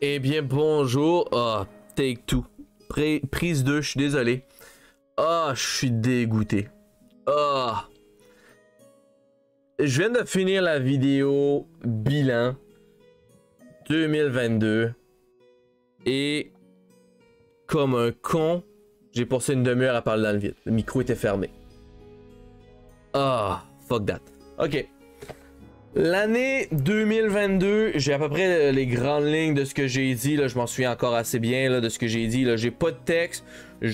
Eh bien, bonjour. Ah, take two. prise 2, je suis désolé. Ah, je suis dégoûté. Ah. Je viens de finir la vidéo bilan 2022. Et comme un con, j'ai passé une demi-heure à parler dans le vide. Le micro était fermé. Ah, fuck that. Ok. L'année 2022, j'ai à peu près euh, les grandes lignes de ce que j'ai dit. je m'en souviens encore assez bien de ce que j'ai dit. J'ai pas de texte,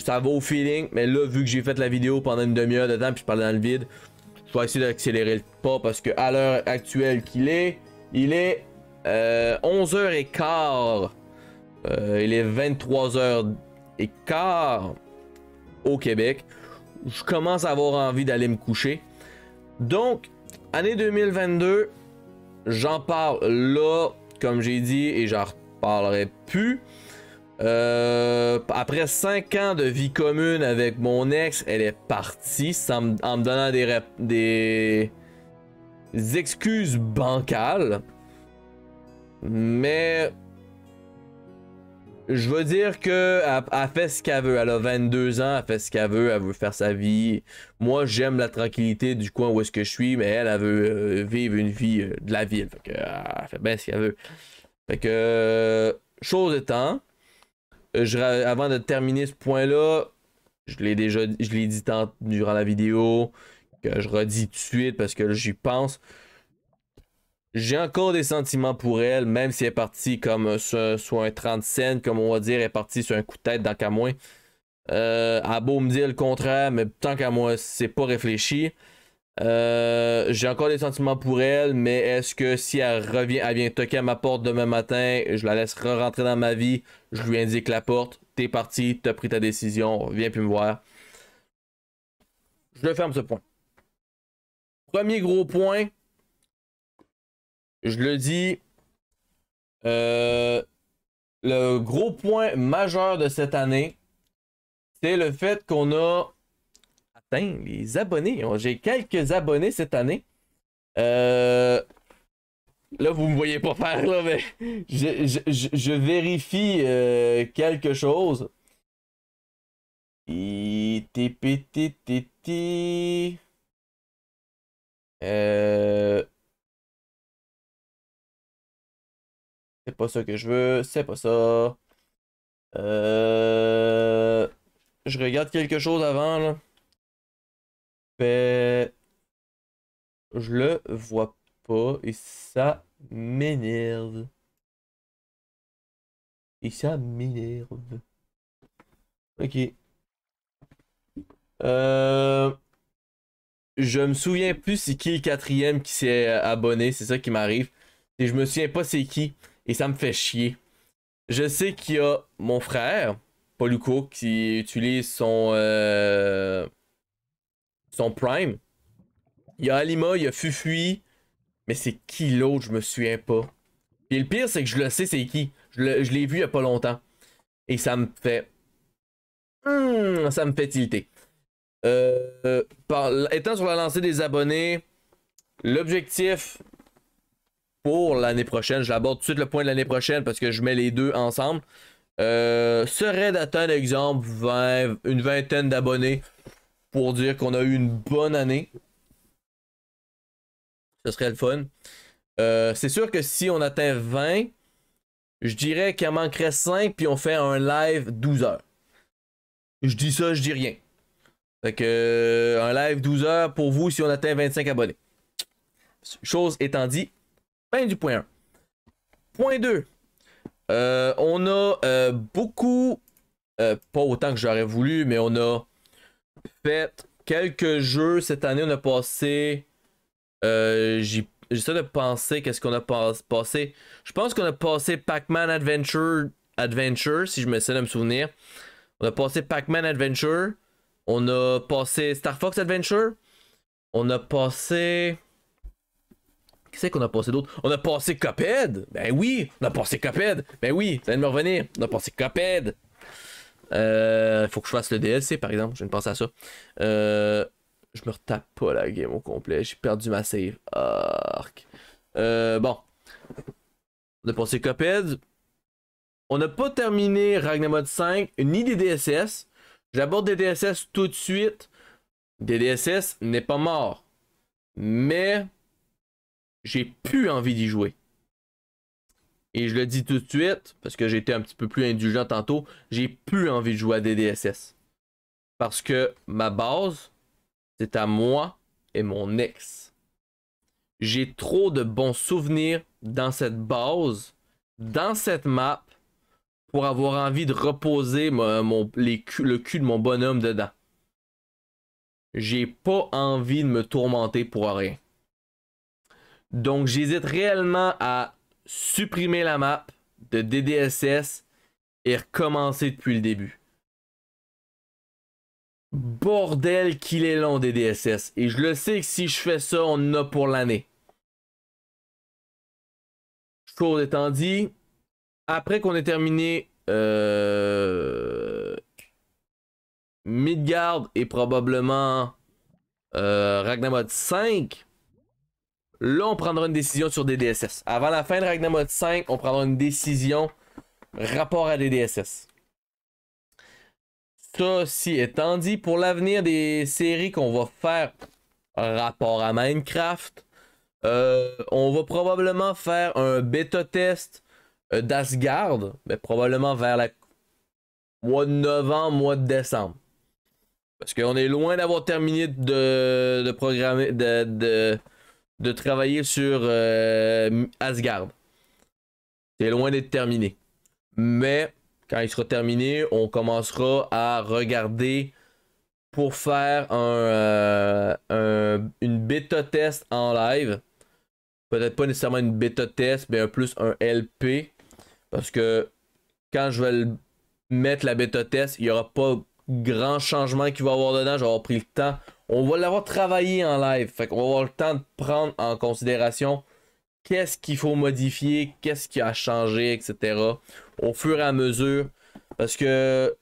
ça va au feeling. Mais là, vu que j'ai fait la vidéo pendant une demi-heure de temps puis je parlais dans le vide, je vais essayer d'accélérer le pas parce que à l'heure actuelle qu'il est, il est 11h15. Euh, euh, il est 23h15 au Québec. Je commence à avoir envie d'aller me coucher. Donc, Année 2022, j'en parle là, comme j'ai dit, et j'en reparlerai plus. Euh, après 5 ans de vie commune avec mon ex, elle est partie sans, en me donnant des excuses bancales. Mais je veux dire qu'elle elle, fait ce qu'elle veut. Elle a 22 ans, elle fait ce qu'elle veut, elle veut faire sa vie. Moi, j'aime la tranquillité du coin où est-ce que je suis, mais elle, elle veut euh, vivre une vie euh, de la ville. Fait que, elle fait bien ce qu'elle veut. Fait que, euh, chose étant, je, avant de terminer ce point-là, je l'ai déjà je l'ai dit durant la vidéo, que je redis tout de suite parce que j'y pense. J'ai encore des sentiments pour elle, même si elle est partie comme euh, sur, un 30 cents, comme on va dire, elle est partie sur un coup de tête dans qu'à moins. à beau me dire le contraire, mais tant qu'à moi, c'est pas réfléchi. Euh, j'ai encore des sentiments pour elle, mais est-ce que si elle revient, elle vient toquer à ma porte demain matin, je la laisse rentrer dans ma vie, je lui indique la porte, t'es parti, t'as pris ta décision, viens plus me voir. Je ferme ce point. Premier gros point, je le dis, euh, le gros point majeur de cette année, c'est le fait qu'on a atteint les abonnés. J'ai quelques abonnés cette année. Euh, là, vous me voyez pas faire, là, mais je, vérifie euh, quelque chose. Euh. C'est pas ça que je veux, c'est pas ça. Euh... Je regarde quelque chose avant, là. Mais... Je le vois pas et ça m'énerve. Et ça m'énerve. Ok. Euh... Je me souviens plus c'est qui le quatrième qui s'est abonné, c'est ça qui m'arrive. Et je me souviens pas c'est qui. Et ça me fait chier. Je sais qu'il y a mon frère, Poluko, qui utilise son, euh, son Prime. Il y a Alima, il y a Fufui. Mais c'est qui l'autre, je me souviens pas. Et le pire, c'est que je le sais, c'est qui. Je l'ai vu il y a pas longtemps. Et ça me fait. Hmm, ça me fait tilter. Euh, euh, étant sur la lancée des abonnés, l'objectif, pour l'année prochaine. Je l'aborde tout de suite le point de l'année prochaine parce que je mets les deux ensemble. Euh, serait d'atteindre, exemple, une vingtaine d'abonnés pour dire qu'on a eu une bonne année. Ce serait le fun. Euh, c'est sûr que si on atteint 20, je dirais qu'il en manquerait 5 puis on fait un live 12 heures. Je dis ça, je dis rien. Fait que euh, un live 12 heures pour vous si on atteint 25 abonnés. Chose étant dit, du point 1. Point 2. Euh, on a euh, beaucoup, euh, pas autant que j'aurais voulu, mais on a fait quelques jeux. Cette année, on a passé. J'essaie de penser qu'est-ce qu'on a pas, passé. Je pense qu'on a passé Pac-Man Adventure, Adventure, si je me souviens de me souvenir. On a passé Pac-Man Adventure. On a passé Star Fox Adventure. On a passé. Qu'est-ce qu'on a passé d'autre? On a passé Coped! Ben oui! On a passé Coped! Ben oui! Ça vient de me revenir! On a passé Coped! Euh, faut que je fasse le DLC par exemple, je viens de penser à ça. Euh, je me retape pas la game au complet, j'ai perdu ma save. Arc. Euh, bon. On a passé Coped. On n'a pas terminé Ragnamod 5, ni des DSS. J'aborde des DSS tout de suite. DSS n'est pas mort. Mais j'ai plus envie d'y jouer. Et je le dis tout de suite, parce que j'étais un petit peu plus indulgent tantôt, j'ai plus envie de jouer à DDSS. Parce que ma base, c'est à moi et mon ex. J'ai trop de bons souvenirs dans cette base, dans cette map, pour avoir envie de reposer le cul de mon bonhomme dedans. J'ai pas envie de me tourmenter pour rien. Donc j'hésite réellement à supprimer la map de DDSS et recommencer depuis le début. Bordel qu'il est long DDSS. Et je le sais que si je fais ça, on en a pour l'année. Chose étant dit, après qu'on ait terminé euh, Midgard et probablement euh, V 5, Là, on prendra une décision sur DDSS. Avant la fin de Ragnarok 5, on prendra une décision rapport à DDSS. Ceci étant dit, pour l'avenir des séries qu'on va faire rapport à Minecraft, euh, on va probablement faire un bêta test euh, d'Asgard, mais probablement vers la mois de novembre, mois de décembre. Parce qu'on est loin d'avoir terminé de, programmer, de de travailler sur euh, Asgard. C'est loin d'être terminé. Mais quand il sera terminé, on commencera à regarder pour faire un, euh, une bêta test en live. Peut-être pas nécessairement une bêta test, mais plus un LP. Parce que quand je vais mettre la bêta test, il n'y aura pas grand changement qui va y avoir dedans. J'aurai pris le temps on va l'avoir travaillé en live. Fait qu'on va avoir le temps de prendre en considération qu'est-ce qu'il faut modifier, qu'est-ce qui a changé, etc. Au fur et à mesure. Parce que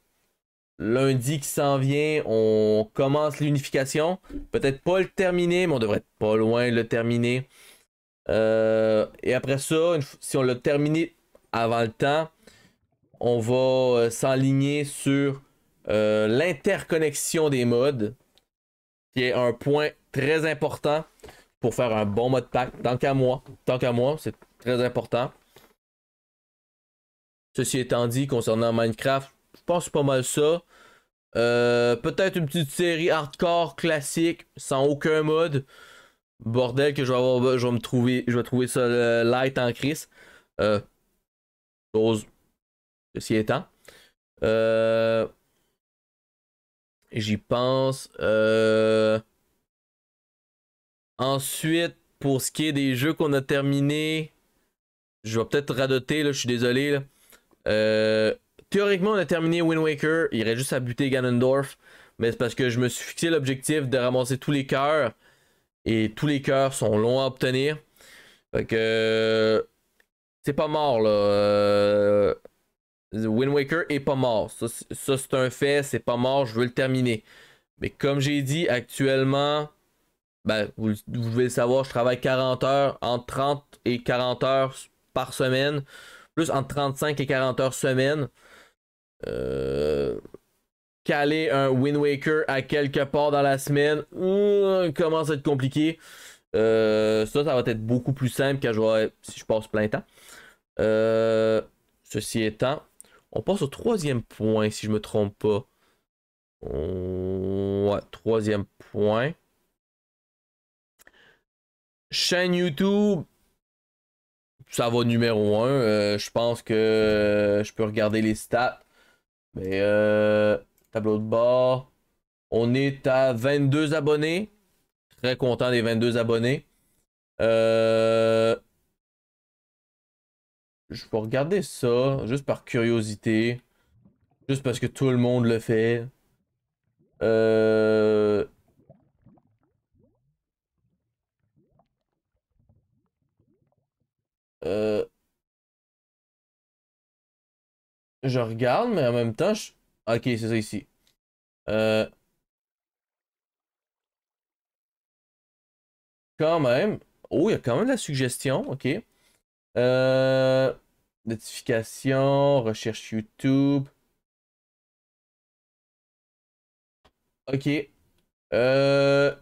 lundi qui s'en vient, on commence l'unification. Peut-être pas le terminer, mais on devrait être pas loin de le terminer. Euh, et après ça, si on l'a terminé avant le temps, on va euh, s'aligner sur euh, l'interconnexion des modes qui est un point très important pour faire un bon mode pack. Tant qu'à moi, tant qu'à moi, c'est très important. Ceci étant dit, concernant Minecraft, je pense pas mal ça. Euh, peut-être une petite série hardcore classique, sans aucun mode. Bordel que je vais, avoir, je vais me trouver, je vais trouver ça euh, light en crise. Euh, chose, ceci étant. Euh, J'y pense. Euh, ensuite, pour ce qui est des jeux qu'on a terminés, je vais peut-être radoter, là, je suis désolé. Euh, théoriquement, on a terminé Wind Waker. Il reste juste à buter Ganondorf. Mais c'est parce que je me suis fixé l'objectif de ramasser tous les cœurs. Et tous les cœurs sont longs à obtenir. Fait que. Euh, c'est pas mort, là. Wind Waker est pas mort. Ça, c'est un fait, c'est pas mort, je veux le terminer. Mais comme j'ai dit, actuellement, ben, vous, voulez le savoir, je travaille 40 heures, entre 30 et 40 heures par semaine, plus entre 35 et 40 heures semaine. Euh, caler un Wind Waker à quelque part dans la semaine Comment commence à être compliqué. Euh, ça, ça va être beaucoup plus simple si je passe plein temps. Euh, ceci étant, on passe au troisième point, si je me trompe pas. troisième point. Chaîne YouTube, ça va numéro un. Euh, je pense que euh, je peux regarder les stats. Mais euh, tableau de bord, on est à 22 abonnés. Très content des 22 abonnés. Euh, je peux regarder ça, juste par curiosité. Juste parce que tout le monde le fait. Euh, euh, je regarde, mais en même temps, Ok, c'est ça ici. Euh, quand même. Oh, il y a quand même la suggestion, ok. Euh, notification, recherche YouTube. Ok. Euh,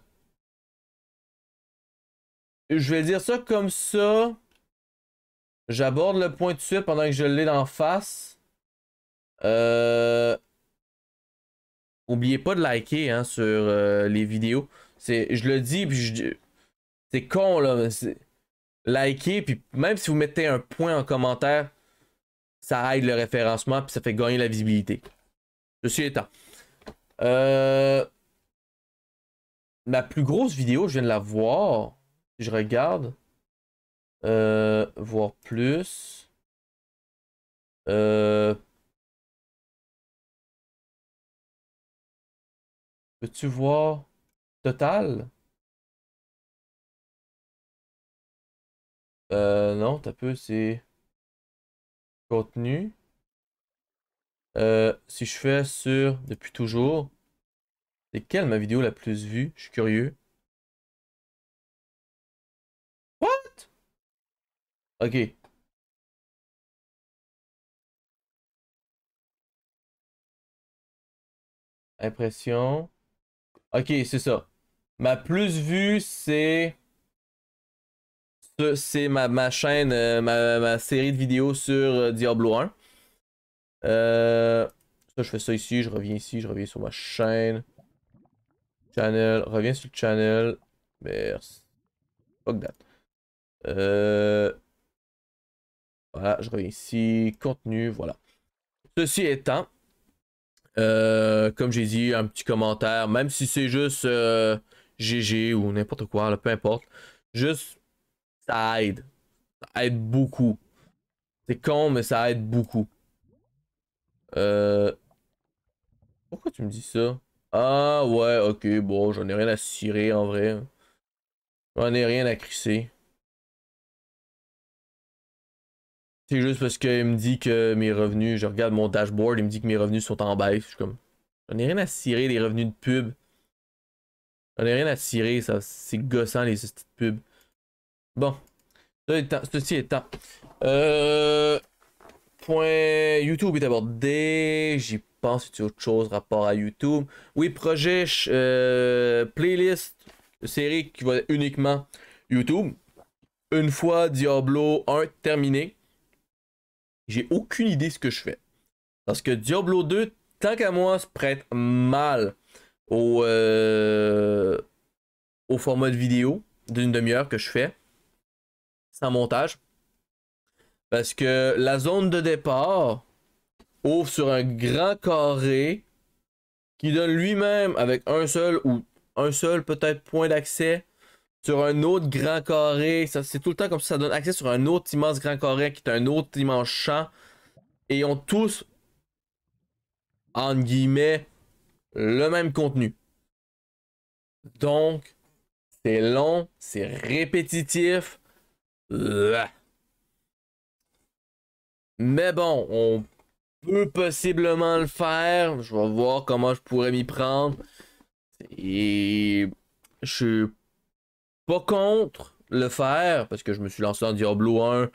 je vais dire ça comme ça. J'aborde le point de suite pendant que je l'ai d'en face. Euh, oubliez pas de liker hein, sur euh, les vidéos. C'est, je le dis, puis je, c'est con là. Mais c'est, likez, puis même si vous mettez un point en commentaire, ça aide le référencement, puis ça fait gagner la visibilité. Je étant. Euh... Ma plus grosse vidéo, je viens de la voir. Je regarde. Euh, voir plus. Euh, peux-tu voir total? Euh, non, t'as peu, c'est contenu. Euh, si je fais sur depuis toujours, c'est quelle ma vidéo la plus vue? Je suis curieux. What? Ok. Impression. Ok, c'est ça. Ma plus vue, c'est c'est ma, chaîne, euh, ma, série de vidéos sur euh, Diablo 1. Euh, je fais ça ici, je reviens ici, je reviens sur ma chaîne. Channel, reviens sur le channel. Merci. Fuck that. voilà, je reviens ici. Contenu, voilà. Ceci étant, comme j'ai dit, un petit commentaire, même si c'est juste GG ou n'importe quoi, peu importe. Juste ça aide. Ça aide beaucoup. C'est con, mais ça aide beaucoup. Euh, pourquoi tu me dis ça? Ah ouais, ok, bon, j'en ai rien à cirer en vrai. J'en ai rien à crisser. C'est juste parce qu'il me dit que mes revenus, je regarde mon dashboard, il me dit que mes revenus sont en baisse. Je comme, j'en ai rien à cirer les revenus de pub. J'en ai rien à cirer, ça, c'est gossant les petites pubs. Bon. ceci est Euh, point YouTube est abordé. J'y pense c'est autre chose rapport à YouTube. Oui, projet euh, playlist série qui va uniquement YouTube. Une fois Diablo 1 terminé, j'ai aucune idée ce que je fais. Parce que Diablo 2, tant qu'à moi, se prête mal au, euh, au format de vidéo d'une demi-heure que je fais montage. Parce que la zone de départ ouvre sur un grand carré qui donne lui-même avec un seul ou un seul peut-être point d'accès sur un autre grand carré. Ça, c'est tout le temps comme ça, ça donne accès sur un autre immense grand carré qui est un autre immense champ. Et ont tous, En guillemets, le même contenu. Donc, c'est long, c'est répétitif. Bah. Mais bon, on peut possiblement le faire. Je vais voir comment je pourrais m'y prendre. Et je suis pas contre le faire parce que je me suis lancé en Diablo 1.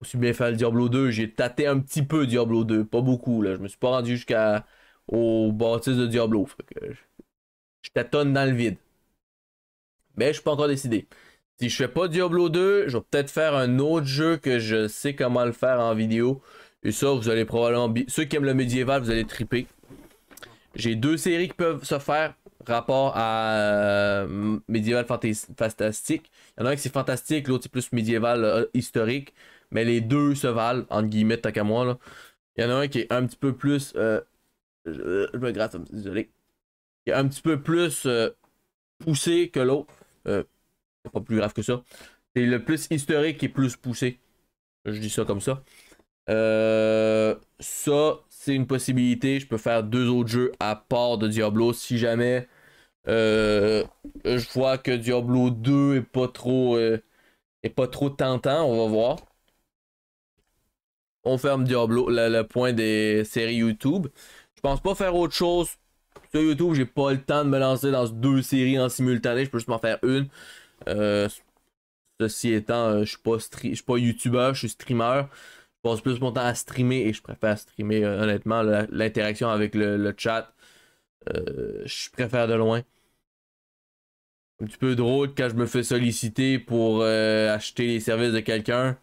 Aussi bien fait le Diablo 2, j'ai tâté un petit peu Diablo 2, pas beaucoup là. Je me suis pas rendu jusqu'à au bâtisse de Diablo. je... je tâtonne dans le vide. Mais je suis pas encore décidé. Si je fais pas Diablo 2, je vais peut-être faire un autre jeu que je sais comment le faire en vidéo. Et ça, vous allez probablement... Ceux qui aiment le médiéval, vous allez triper. J'ai deux séries qui peuvent se faire rapport à euh, médiéval fantastique. Il y en a un qui c'est fantastique, l'autre c'est plus médiéval euh, historique. Mais les deux se valent, entre guillemets, tant qu'à moi. Il y en a un qui est un petit peu plus... Euh, je, me gratte, désolé. Qui est un petit peu plus euh, poussé que l'autre pas plus grave que ça. C'est le plus historique et plus poussé. Je dis ça comme ça. Euh, ça, c'est une possibilité. Je peux faire deux autres jeux à part de Diablo si jamais euh, je vois que Diablo 2 est pas trop euh, est pas trop tentant. On va voir. On ferme Diablo, le, le point des séries YouTube. Je pense pas faire autre chose sur YouTube. J'ai pas le temps de me lancer dans deux séries en simultané. Je peux juste m'en faire une. Euh, ceci étant, euh, je suis pas, pas youtubeur, je suis streamer. Je passe plus mon temps à streamer et je préfère streamer, euh, honnêtement, l'interaction avec le, chat. je préfère de loin un petit peu drôle quand je me fais solliciter pour acheter les services de quelqu'un.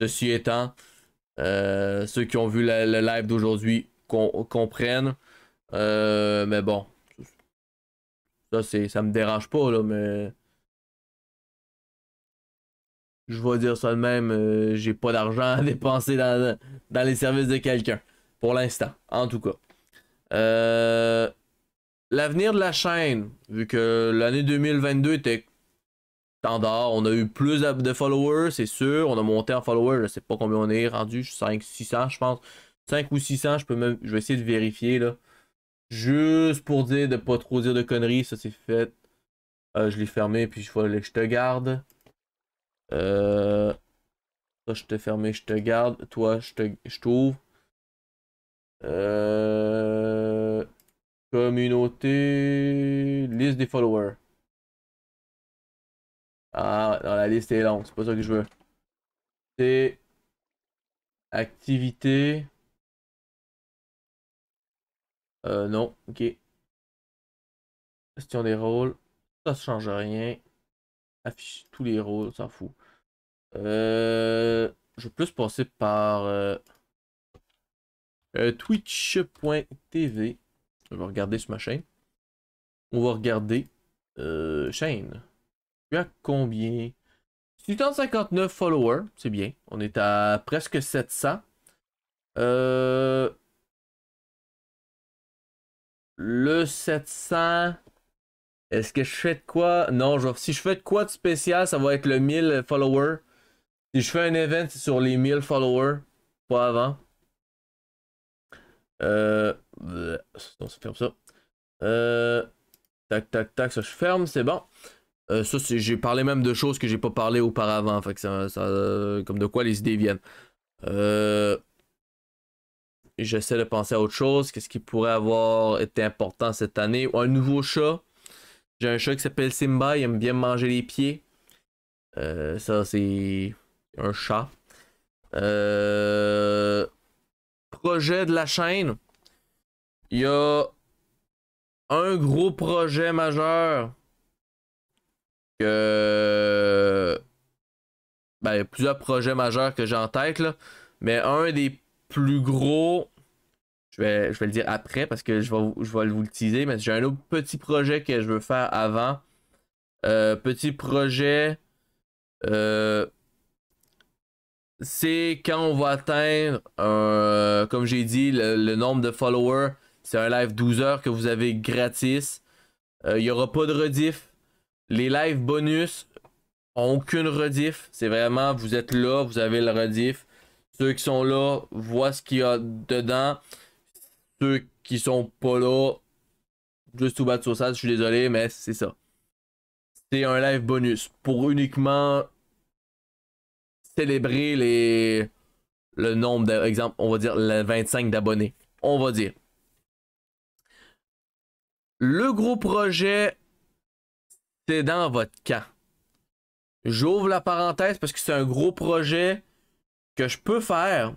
Ceci étant, ceux qui ont vu le live d'aujourd'hui comprennent. mais bon, ça, c'est, ça me dérange pas, là, mais je vais dire ça de même, euh, j'ai pas d'argent à dépenser dans, les services de quelqu'un. Pour l'instant, en tout cas. Euh, l'avenir de la chaîne, vu que l'année 2022 était standard, on a eu plus de followers, c'est sûr, on a monté en followers, je sais pas combien on est rendu, 5, 600 je pense. 5 ou 600, je peux je vais essayer de vérifier là. Juste pour dire de pas trop dire de conneries, ça c'est fait. Euh, je l'ai fermé, puis il fallait que je te garde. Euh... je te et je te garde. Toi, je te, je t'ouvre. Euh... Communauté. Liste des followers. Ah, la liste est longue, c'est pas ça que je veux. C'est. Activité. Euh, non, ok. Question des rôles. Ça ne change rien. Affiche tous les rôles, s'en fout. Euh, je vais plus passer par euh, euh, twitch.tv. Je vais regarder sur ma chaîne. On va regarder chaîne. Tu as combien 859 followers, c'est bien. On est à presque 700. Euh... Le 700. Est-ce que je fais quoi? Non, si je fais quoi de spécial, ça va être le 1000 followers. Si je fais un event, sur les 1000 followers, pas avant. Euh, on ferme ça. Euh, tac, tac, tac, ça je ferme, c'est bon. Euh, ça, j'ai parlé même de choses que j'ai pas parlé auparavant, fait que ça, euh, comme de quoi les idées viennent. Euh, J'essaie de penser à autre chose. Qu'est-ce qui pourrait avoir été important cette année? Un nouveau chat. J'ai un chat qui s'appelle Simba, il aime bien manger les pieds. ça, c'est un chat. Euh... Projet de la chaîne. Il y a un gros projet majeur que. Ben, il y a plusieurs projets majeurs que j'ai en tête, là. Mais un des plus gros, je vais, je vais le dire après parce que je vais, je vais vous le teaser, mais j'ai un autre petit projet que je veux faire avant. Euh, petit projet. Euh, c'est quand on va atteindre, comme j'ai dit, le, nombre de followers. C'est un live 12 heures que vous avez gratis. Euh, il n'y aura pas de rediff. Les lives bonus n'ont aucune rediff. C'est vraiment, vous êtes là, vous avez le rediff. Ceux qui sont là voient ce qu'il y a dedans. Ceux qui sont pas là, juste tout battre sur ça, je suis désolé, mais c'est ça. C'est un live bonus pour uniquement célébrer les le nombre d'exemple, on va dire les 25 d'abonnés, on va dire. Le gros projet c'est dans votre camp. J'ouvre la parenthèse parce que c'est un gros projet que je peux faire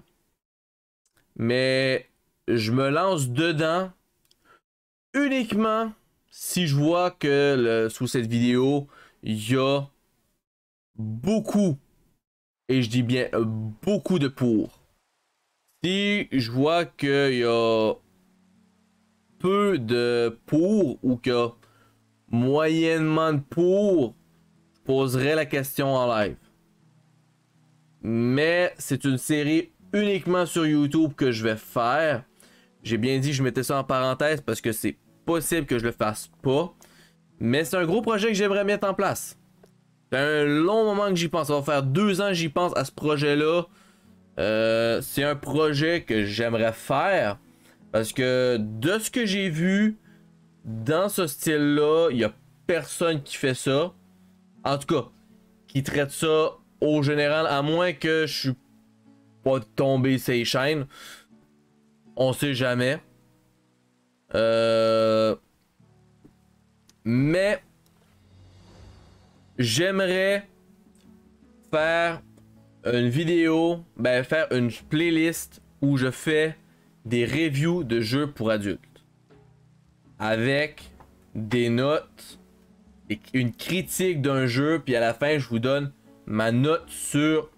mais je me lance dedans uniquement si je vois que le, sous cette vidéo, il y a beaucoup et je dis bien euh, beaucoup de pour. Si je vois qu'il y a peu de pour ou qu'il y a moyennement de pour, je poserai la question en live. Mais c'est une série uniquement sur YouTube que je vais faire. J'ai bien dit que je mettais ça en parenthèse parce que c'est possible que je le fasse pas. Mais c'est un gros projet que j'aimerais mettre en place un long moment que j'y pense. Ça va faire deux ans que j'y pense à ce projet-là. Euh, c'est un projet que j'aimerais faire. Parce que de ce que j'ai vu dans ce style-là, il n'y a personne qui fait ça. En tout cas, qui traite ça au général, à moins que je suis pas tombé ces chaînes. On sait jamais. Euh... Mais j'aimerais faire une vidéo, ben, faire une playlist où je fais des reviews de jeux pour adultes. Avec des notes, et une critique d'un jeu, puis à la fin, je vous donne ma note sur,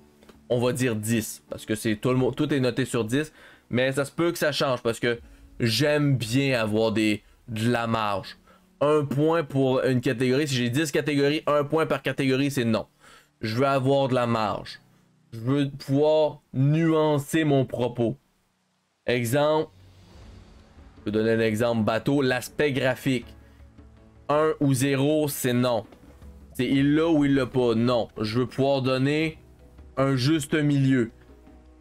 on va dire 10. Parce que c'est tout, le monde, tout est noté sur 10. Mais ça se peut que ça change parce que j'aime bien avoir des, de la marge un point pour une catégorie. Si j'ai 10 catégories, un point par catégorie, c'est non. Je veux avoir de la marge. Je veux pouvoir nuancer mon propos. Exemple, je vais donner un exemple bateau, l'aspect graphique. 1 ou 0, c'est non. C'est il l'a ou il l'a pas. Non. Je veux pouvoir donner un juste milieu.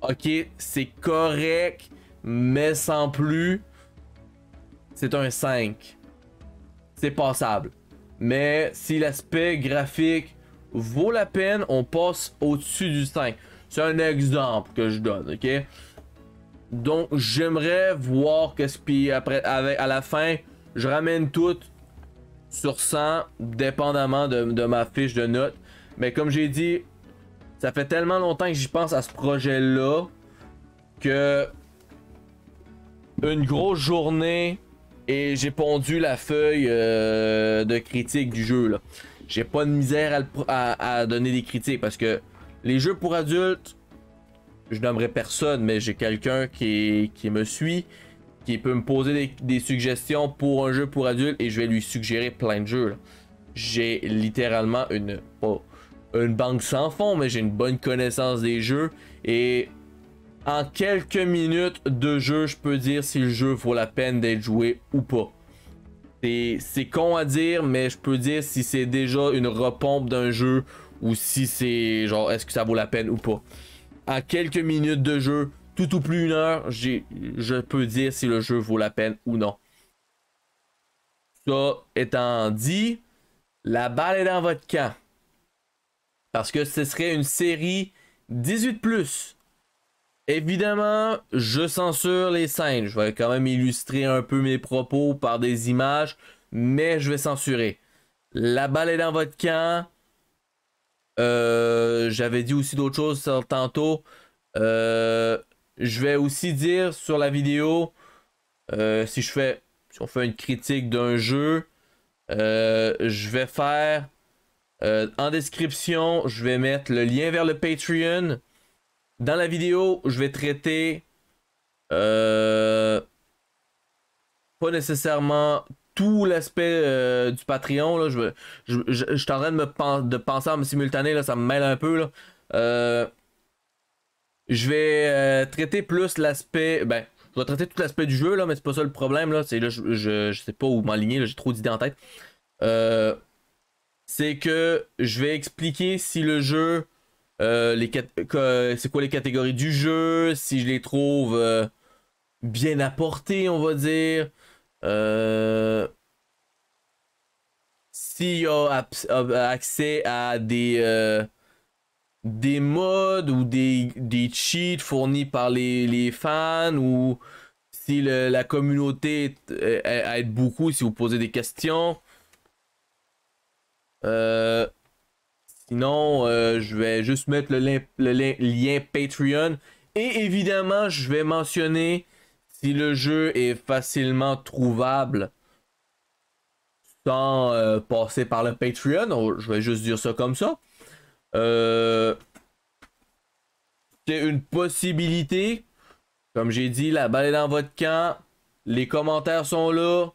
Ok, c'est correct, mais sans plus. C'est un 5 c'est passable. Mais si l'aspect graphique vaut la peine, on passe au-dessus du 5. C'est un exemple que je donne, ok? Donc j'aimerais voir qu'est-ce qui après avec, à la fin, je ramène tout sur 100 dépendamment de, de ma fiche de notes. Mais comme j'ai dit, ça fait tellement longtemps que j'y pense à ce projet-là que une grosse journée et j'ai pondu la feuille euh, de critique du jeu. J'ai pas de misère à, donner des critiques parce que les jeux pour adultes, je nommerai personne, mais j'ai quelqu'un qui, qui, me suit, qui peut me poser des, suggestions pour un jeu pour adultes et je vais lui suggérer plein de jeux. J'ai littéralement une, une banque sans fond, mais j'ai une bonne connaissance des jeux et en quelques minutes de jeu, je peux dire si le jeu vaut la peine d'être joué ou pas. C'est con à dire, mais je peux dire si c'est déjà une repompe d'un jeu ou si c'est genre est-ce que ça vaut la peine ou pas. En quelques minutes de jeu, tout ou plus une heure, je peux dire si le jeu vaut la peine ou non. Ça étant dit, la balle est dans votre camp. Parce que ce serait une série 18 Évidemment, je censure les scènes. Je vais quand même illustrer un peu mes propos par des images, mais je vais censurer. La balle est dans votre camp. Euh, j'avais dit aussi d'autres choses tantôt. Euh, je vais aussi dire sur la vidéo, euh, si je fais, si on fait une critique d'un jeu, je vais faire en description, je vais mettre le lien vers le Patreon. Dans la vidéo, je vais traiter euh, pas nécessairement tout l'aspect euh, du Patreon. Là. Je, je, suis en train de, me penser en simultané, là, ça me mêle un peu. Euh, je vais traiter plus l'aspect. Ben, je vais traiter tout l'aspect du jeu, là, mais c'est pas ça le problème. Là. C'est, je, je, sais pas où m'aligner, j'ai trop d'idées en tête. c'est que je vais expliquer si le jeu euh, les euh, c'est quoi les catégories du jeu, si je les trouve euh, bien apportées, on va dire. Si S'il y a accès à des, des mods ou des, cheats fournis par les, fans ou si la communauté aide beaucoup, si vous posez des questions. Sinon, euh, je vais juste mettre le, lien, Patreon. Et évidemment, je vais mentionner si le jeu est facilement trouvable sans euh, passer par le Patreon. Oh, je vais juste dire ça comme ça. Euh, c'est une possibilité. Comme j'ai dit, la balle est dans votre camp. Les commentaires sont là.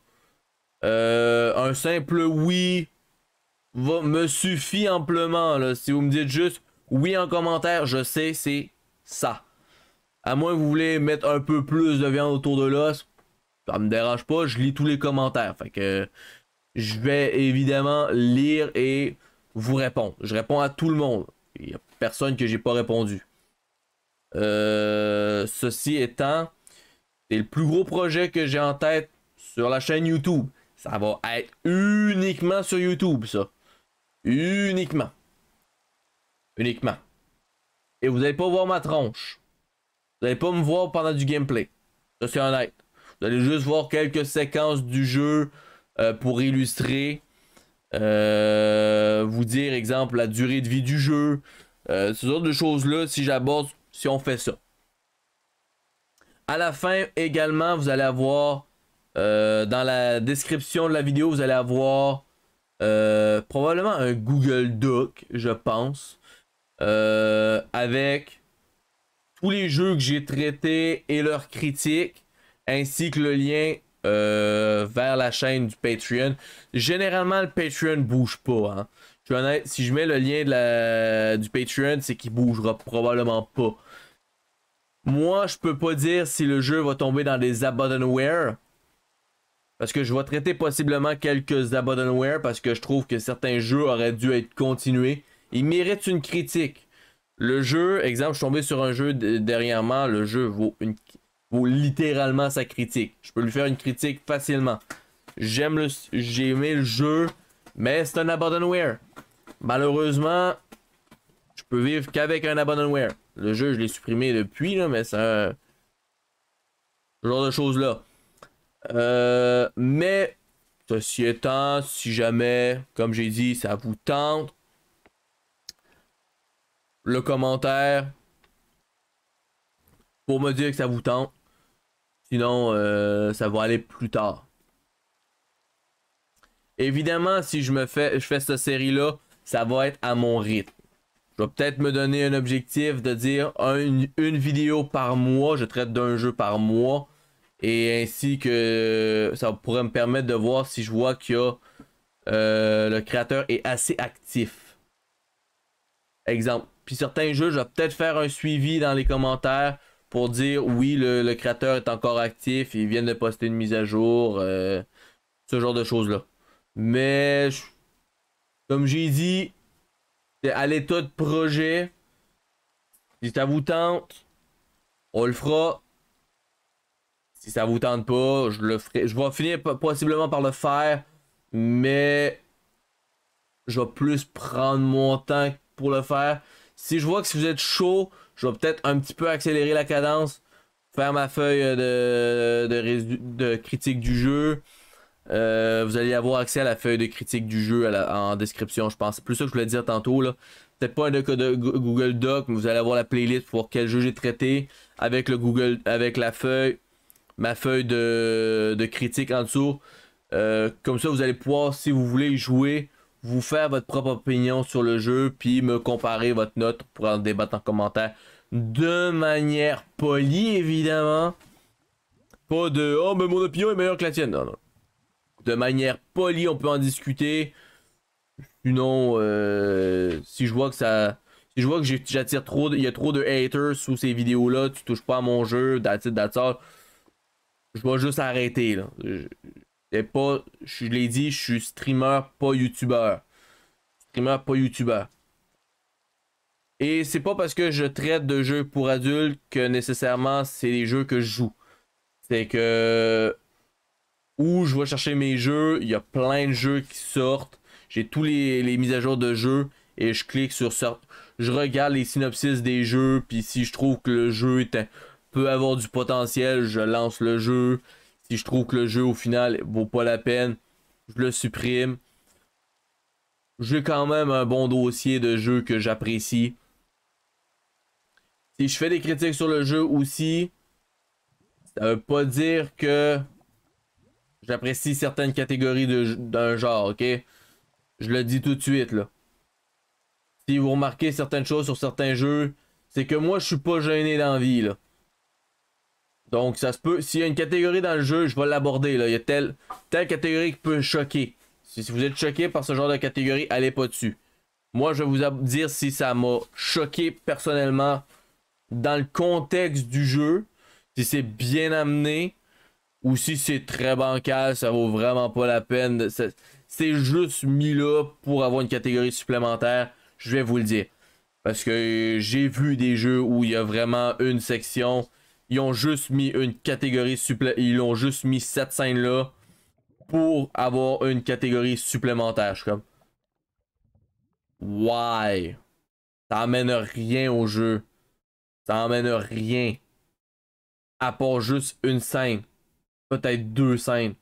un simple oui va, me suffit amplement. Là. Si vous me dites juste oui en commentaire, je sais, c'est ça. À moins que vous voulez mettre un peu plus de viande autour de l'os, ça me dérange pas, je lis tous les commentaires. Fait que je vais évidemment lire et vous répondre. Je réponds à tout le monde. Il n'y a personne que j'ai pas répondu. Euh, ceci étant, c'est le plus gros projet que j'ai en tête sur la chaîne YouTube. Ça va être uniquement sur YouTube, ça. Uniquement. Uniquement. Et vous n'allez pas voir ma tronche. Vous n'allez pas me voir pendant du gameplay. Ça, c'est honnête. Vous allez juste voir quelques séquences du jeu euh, pour illustrer. Euh, vous dire, exemple, la durée de vie du jeu. Euh, ce genre de choses-là, si j'aborde, si on fait ça. À la fin, également, vous allez avoir, dans la description de la vidéo, vous allez avoir euh, probablement un Google Doc, je pense. Euh, avec tous les jeux que j'ai traités et leurs critiques, ainsi que le lien euh, vers la chaîne du Patreon. Généralement, le Patreon bouge pas. Hein. si je mets le lien du Patreon, c'est qu'il bougera probablement pas. Moi, je peux pas dire si le jeu va tomber dans des abandonware parce que je vais traiter possiblement quelques abandonware parce que je trouve que certains jeux auraient dû être continués. Ils méritent une critique. Le jeu, exemple, je suis tombé sur un jeu dernièrement, le jeu vaut, littéralement sa critique. Je peux lui faire une critique facilement. J'aime le, j'ai aimé le jeu, mais c'est un abandonware. Malheureusement, je peux vivre qu'avec un abandonware. Le jeu, je l'ai supprimé depuis, là, mais c'est un... Ce genre de choses-là. Euh, mais, ceci étant, si jamais, comme j'ai dit, ça vous tente, le commentaire pour me dire que ça vous tente. Sinon, euh, ça va aller plus tard. Évidemment, si je me fais, je fais cette série-là, ça va être à mon rythme. Je vais peut-être me donner un objectif de dire une vidéo par mois, je traite d'un jeu par mois. Et ainsi que euh, ça pourrait me permettre de voir si je vois que euh, le créateur est assez actif. Exemple. Puis certains jeux, je vais peut-être faire un suivi dans les commentaires pour dire oui, le, créateur est encore actif, il vient de poster une mise à jour, euh, ce genre de choses-là. Mais comme j'ai dit, C'est à l'état de projet, si ça vous tente, on le fera. Si ça vous tente pas, je le ferai. Je vais finir possiblement par le faire, mais je vais plus prendre mon temps pour le faire. Si je vois que si vous êtes chaud, je vais peut-être un petit peu accélérer la cadence, faire ma feuille de, de, critique du jeu. Euh, vous allez avoir accès à la feuille de critique du jeu en description, je pense. C'est plus ça que je voulais dire tantôt. là. peut pas un code de Google Doc, mais vous allez avoir la playlist pour quel jeu j'ai traité avec le Google, avec la feuille ma feuille de, de critique en dessous. Euh, comme ça, vous allez pouvoir, si vous voulez jouer, vous faire votre propre opinion sur le jeu, puis me comparer votre note pour en débattre en commentaire de manière polie, évidemment. Pas de Oh, mais mon opinion est meilleure que la tienne. Non, non. De manière polie, on peut en discuter. Sinon, euh, si je vois que ça. Si je vois que j'attire trop. Il y a trop de haters sous ces vidéos-là, tu touches pas à mon jeu, that's it, je vais juste arrêter. Là. Je, pas, je l'ai dit, je suis streamer, pas youtubeur. Streamer, pas youtubeur. Et c'est pas parce que je traite de jeux pour adultes que nécessairement c'est les jeux que je joue. C'est que où je vais chercher mes jeux, il y a plein de jeux qui sortent. J'ai tous les, mises à jour de jeux et je clique sur sort. Je regarde les synopsis des jeux, puis si je trouve que le jeu est avoir du potentiel, je lance le jeu. Si je trouve que le jeu au final vaut pas la peine, je le supprime. J'ai quand même un bon dossier de jeu que j'apprécie. Si je fais des critiques sur le jeu aussi, ça veut pas dire que j'apprécie certaines catégories d'un genre, ok? Je le dis tout de suite là. Si vous remarquez certaines choses sur certains jeux, c'est que moi je suis pas gêné d'envie là. Donc, ça se peut. S'il y a une catégorie dans le jeu, je vais l'aborder. Il y a telle, telle catégorie qui peut choquer. Si vous êtes choqué par ce genre de catégorie, allez pas dessus. Moi, je vais vous dire si ça m'a choqué personnellement dans le contexte du jeu, si c'est bien amené ou si c'est très bancal, ça vaut vraiment pas la peine. C'est juste mis là pour avoir une catégorie supplémentaire, je vais vous le dire. Parce que j'ai vu des jeux où il y a vraiment une section ils ont juste mis une catégorie Ils ont juste mis cette scène-là pour avoir une catégorie supplémentaire. Je comme. Why? Ça amène rien au jeu. Ça amène rien. À part juste une scène. Peut-être deux scènes.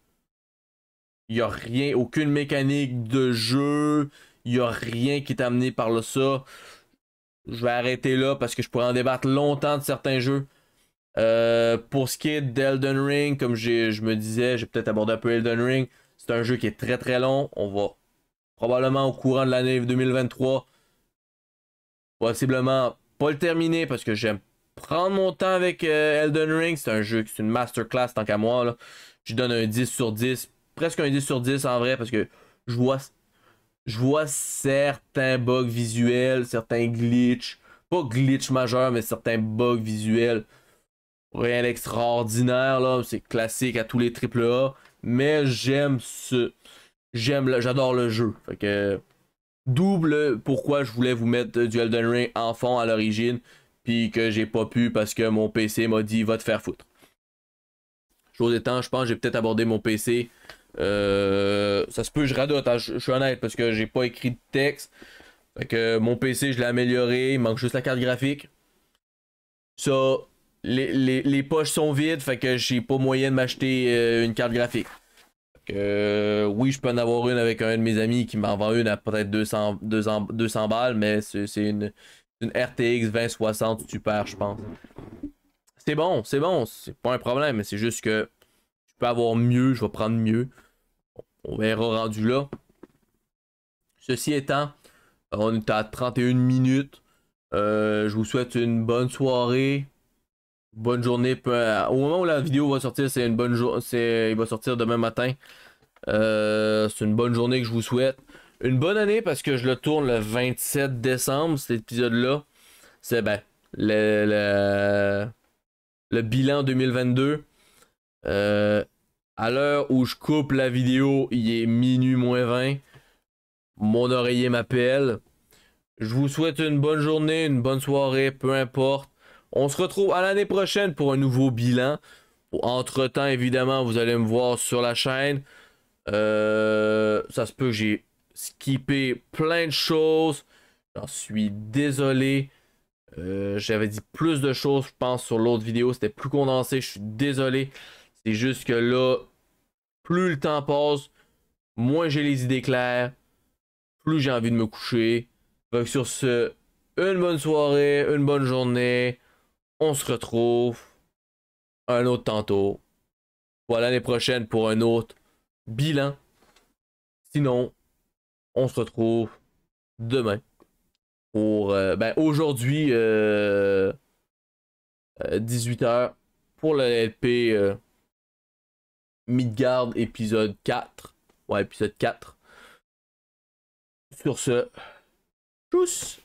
Il n'y a rien, aucune mécanique de jeu. Il n'y a rien qui est amené par le ça. Je vais arrêter là parce que je pourrais en débattre longtemps de certains jeux. Euh, pour ce qui est d'Elden Ring, comme je me disais, j'ai peut-être abordé un peu Elden Ring. C'est un jeu qui est très très long. On va probablement au courant de l'année 2023, possiblement pas le terminer parce que j'aime prendre mon temps avec euh, Elden Ring. C'est un jeu, qui est une masterclass tant qu'à moi. Je donne un 10 sur 10, presque un 10 sur 10 en vrai parce que je vois, je vois certains bugs visuels, certains glitches. Pas glitch majeur, mais certains bugs visuels rien d'extraordinaire, là. C'est classique à tous les A. Mais j'aime ce. J'aime, j'adore le jeu. Fait que. Double pourquoi je voulais vous mettre du Elden Ring en fond à l'origine. Puis que j'ai pas pu parce que mon PC m'a dit va te faire foutre. Chose étant, je pense que j'ai peut-être abordé mon PC. Euh, ça se peut, je radote, hein. je, je, suis honnête parce que j'ai pas écrit de texte. Fait que mon PC, je l'ai amélioré, il manque juste la carte graphique. Ça, les, poches sont vides, fait que j'ai pas moyen de m'acheter euh, une carte graphique. Euh, oui, je peux en avoir une avec un de mes amis qui m'en vend une à peut-être 200, 200, balles, mais c'est une, une RTX 2060 super, je pense. C'est bon, c'est bon, c'est pas un problème, mais c'est juste que je peux avoir mieux, je vais prendre mieux. On verra rendu là. Ceci étant, on est à 31 minutes. Euh, je vous souhaite une bonne soirée. Bonne journée. Au moment où la vidéo va sortir, c'est une bonne journée. Il va sortir demain matin. Euh, c'est une bonne journée que je vous souhaite. Une bonne année parce que je le tourne le 27 décembre, cet épisode-là. C'est ben, le, le, le, bilan 2022. Euh, à l'heure où je coupe la vidéo, il est minuit moins 20. Mon oreiller m'appelle. Je vous souhaite une bonne journée, une bonne soirée, peu importe. On se retrouve à l'année prochaine pour un nouveau bilan. Entre-temps, évidemment, vous allez me voir sur la chaîne. Euh, ça se peut que j'ai skippé plein de choses. J'en suis désolé. Euh, j'avais dit plus de choses, je pense, sur l'autre vidéo. C'était plus condensé. Je suis désolé. C'est juste que là, plus le temps passe, moins j'ai les idées claires, plus j'ai envie de me coucher. Donc sur ce, une bonne soirée, une bonne journée. On se retrouve un autre tantôt. Voilà l'année prochaine pour un autre bilan. Sinon, on se retrouve demain pour euh, ben aujourd'hui 18h euh, euh, pour le LP Midgard épisode 4. Ouais, épisode 4. Sur ce, tchuss!